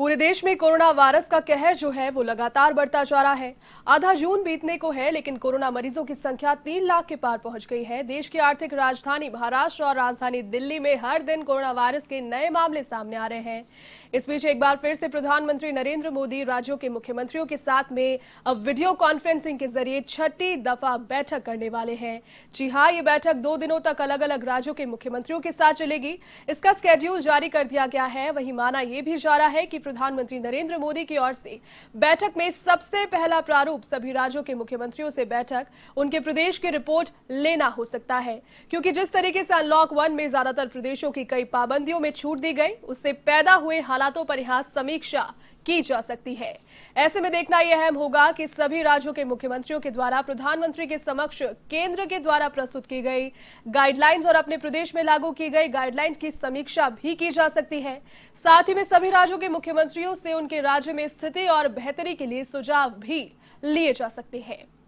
पूरे देश में कोरोना वायरस का कहर जो है वो लगातार बढ़ता जा रहा है आधा जून बीतने को है लेकिन कोरोना मरीजों की संख्या तीन लाख के पार पहुंच गई है देश की आर्थिक राजधानी महाराष्ट्र और राजधानी दिल्ली में हर दिन कोरोना वायरस के नए मामले सामने आ रहे हैं इस बीच एक बार फिर से प्रधानमंत्री नरेंद्र मोदी राज्यों के मुख्यमंत्रियों के साथ में अब वीडियो कॉन्फ्रेंसिंग के जरिए छठी दफा बैठक करने वाले हैं जी हाँ ये बैठक दो दिनों तक अलग अलग राज्यों के मुख्यमंत्रियों के साथ चलेगी इसका स्केड्यूल जारी कर दिया गया है वही माना यह भी जा रहा है कि प्रधानमंत्री नरेंद्र मोदी की ओर से बैठक में सबसे पहला प्रारूप सभी राज्यों के मुख्यमंत्रियों से बैठक उनके प्रदेश की रिपोर्ट लेना हो सकता है क्योंकि जिस तरीके से अनलॉक वन में ज्यादातर प्रदेशों की कई पाबंदियों में छूट दी गई उससे पैदा हुए हालातों पर यहां समीक्षा की जा सकती है ऐसे में देखना यह अहम होगा कि सभी राज्यों के मुख्यमंत्रियों के द्वारा प्रधानमंत्री के समक्ष केंद्र के द्वारा प्रस्तुत की गई गाइडलाइंस और अपने प्रदेश में लागू की गई गाइडलाइंस की समीक्षा भी की जा सकती है साथ ही में सभी राज्यों के मुख्यमंत्री मंत्रियों से उनके राज्य में स्थिति और बेहतरी के लिए सुझाव भी लिए जा सकते हैं